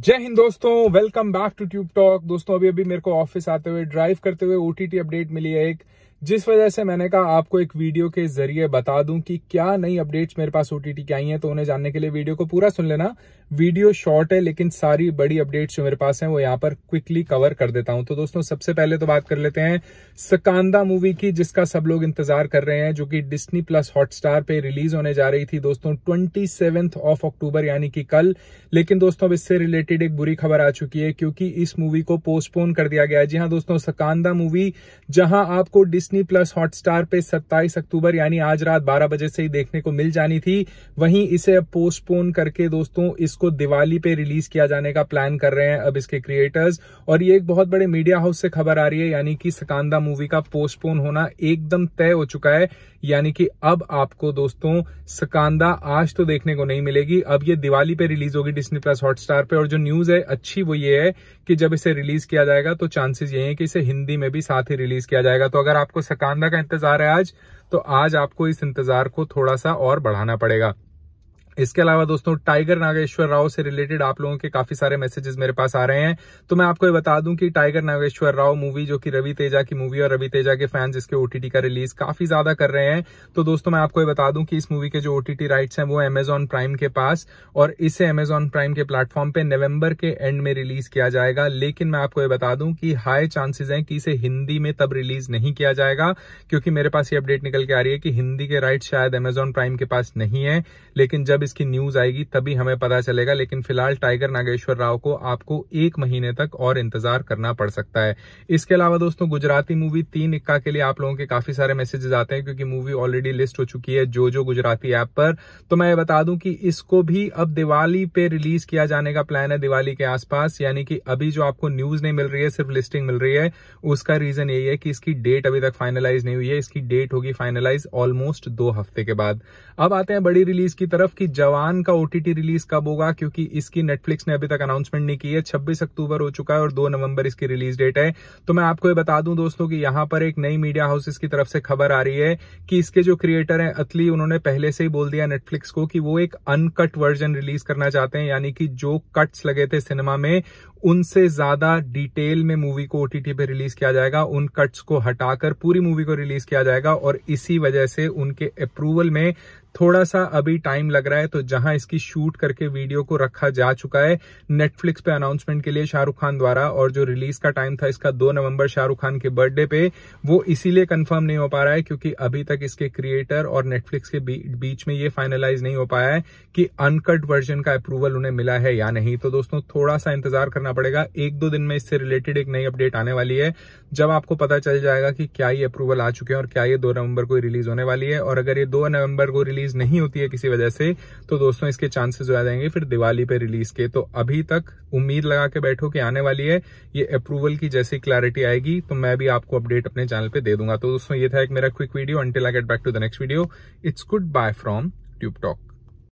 जय हिंद दोस्तों welcome back to Tube Talk दोस्तों अभी अभी मेरे को ऑफिस आते हुए ड्राइव करते हुए ओटीटी अपडेट मिली है एक जिस वजह से मैंने कहा आपको एक वीडियो के जरिए बता दूं कि क्या नई अपडेट्स मेरे पास ओटीटी की आई हैं तो उन्हें जानने के लिए वीडियो को पूरा सुन लेना वीडियो शॉर्ट है लेकिन सारी बड़ी अपडेट्स जो मेरे पास हैं वो यहां पर क्विकली कवर कर देता हूं तो दोस्तों सबसे पहले तो बात कर लेते हैं सकांदा मूवी की जिसका सब लोग इंतजार कर रहे हैं जो कि डिस्नी प्लस हॉटस्टार पर रिलीज होने जा रही थी दोस्तों ट्वेंटी ऑफ अक्टूबर यानी कि कल लेकिन दोस्तों अब इससे रिलेटेड एक बुरी खबर आ चुकी है क्योंकि इस मूवी को पोस्टपोन कर दिया गया है जी हाँ दोस्तों सकांदा मूवी जहां आपको डिस्नी डिस्नी प्लस हॉटस्टार पे 27 अक्टूबर यानी आज रात 12 बजे से ही देखने को मिल जानी थी वहीं इसे अब पोस्टपोन करके दोस्तों इसको दिवाली पे रिलीज किया जाने का प्लान कर रहे हैं अब इसके क्रिएटर्स और ये एक बहुत बड़े मीडिया हाउस से खबर आ रही है यानी कि सकांदा मूवी का पोस्टपोन होना एकदम तय हो चुका है यानी कि अब आपको दोस्तों सकांदा आज तो देखने को नहीं मिलेगी अब ये दिवाली पे रिलीज होगी डिस्नी प्लस हॉटस्टार पे और जो न्यूज है अच्छी वो ये है कि जब इसे रिलीज किया जाएगा तो चांसेस ये है कि इसे हिंदी में भी साथ ही रिलीज किया जाएगा तो अगर आपको सकांदा का इंतजार है आज तो आज आपको इस इंतजार को थोड़ा सा और बढ़ाना पड़ेगा इसके अलावा दोस्तों टाइगर नागेश्वर राव से रिलेटेड आप लोगों के काफी सारे मैसेजेस मेरे पास आ रहे हैं तो मैं आपको ये बता दूं कि टाइगर नागेश्वर राव मूवी जो कि रवि तेजा की मूवी और रवि तेजा के फैंस इसके ओटीटी का रिलीज काफी ज्यादा कर रहे हैं तो दोस्तों मैं आपको ये बता दूं कि इस मूवी के जो ओटीटी राइट्स हैं वो एमेजॉन प्राइम के पास और इसे अमेजॉन प्राइम के प्लेटफॉर्म पे नवम्बर के एंड में रिलीज किया जाएगा लेकिन मैं आपको ये बता दूं कि हाई चांसेज है कि इसे हिंदी में तब रिलीज नहीं किया जाएगा क्योंकि मेरे पास ये अपडेट निकल के आ रही है कि हिंदी के राइट शायद अमेजॉन प्राइम के पास नहीं है लेकिन जब जब इसकी न्यूज आएगी तभी हमें पता चलेगा लेकिन फिलहाल टाइगर नागेश्वर राव को आपको एक महीने तक और इंतजार करना पड़ सकता है इसके अलावा दोस्तों गुजराती मूवी तीन इक्का के लिए आप लोगों के काफी सारे मैसेजेस आते हैं क्योंकि मूवी ऑलरेडी लिस्ट हो चुकी है जो जो गुजराती ऐप पर तो मैं ये बता दूं कि इसको भी अब दिवाली पे रिलीज किया जाने का प्लान है दिवाली के आसपास यानी कि अभी जो आपको न्यूज नहीं मिल रही है सिर्फ लिस्टिंग मिल रही है उसका रीजन यही है कि इसकी डेट अभी तक फाइनलाइज नहीं हुई है इसकी डेट होगी फाइनलाइज ऑलमोस्ट दो हफ्ते के बाद अब आते हैं बड़ी रिलीज की तरफ कि जवान का ओटीटी रिलीज कब होगा क्योंकि इसकी नेटफ्लिक्स ने अभी तक अनाउंसमेंट नहीं की है छब्बीस अक्टूबर हो चुका है और दो नवंबर इसकी रिलीज डेट है तो मैं आपको ये बता दूं दोस्तों कि यहां पर एक नई मीडिया हाउसेस की तरफ से खबर आ रही है कि इसके जो क्रिएटर है अतली उन्होंने पहले से ही बोल दिया नेटफ्लिक्स को कि वो एक अनकट वर्जन रिलीज करना चाहते हैं यानी कि जो कट्स लगे थे सिनेमा में उनसे ज्यादा डिटेल में मूवी को ओटीटी पे रिलीज किया जाएगा उन कट्स को हटाकर पूरी मूवी को रिलीज किया जाएगा और इसी वजह से उनके अप्रूवल में थोड़ा सा अभी टाइम लग रहा है तो जहां इसकी शूट करके वीडियो को रखा जा चुका है नेटफ्लिक्स पे अनाउंसमेंट के लिए शाहरुख खान द्वारा और जो रिलीज का टाइम था इसका दो नवंबर शाहरुख खान के बर्थडे पे वो इसीलिए कंफर्म नहीं हो पा रहा है क्योंकि अभी तक इसके क्रिएटर और नेटफ्लिक्स के बीच में ये फाइनलाइज नहीं हो पाया है कि अनकट वर्जन का अप्रूवल उन्हें मिला है या नहीं तो दोस्तों थोड़ा सा इंतजार करना पड़ेगा एक दो दिन में इससे रिलेटेड एक नई अपडेट आने वाली है जब आपको पता चल जाएगा कि क्या ये अप्रूवल आ चुके हैं और क्या ये दो नवंबर को रिलीज होने वाली है और अगर ये दो नवंबर को रिलीज रिलीज नहीं होती है किसी वजह से तो दोस्तों इसके चांसेस ज्यादा रहेंगे फिर दिवाली पे रिलीज के तो अभी तक उम्मीद लगा के बैठो कि आने वाली है ये अप्रूवल की जैसी क्लैरिटी आएगी तो मैं भी आपको अपडेट अपने चैनल पे दे दूंगा तो दोस्तों ये था एक मेरा quick video until I get back to the next video it's goodbye from Tube talk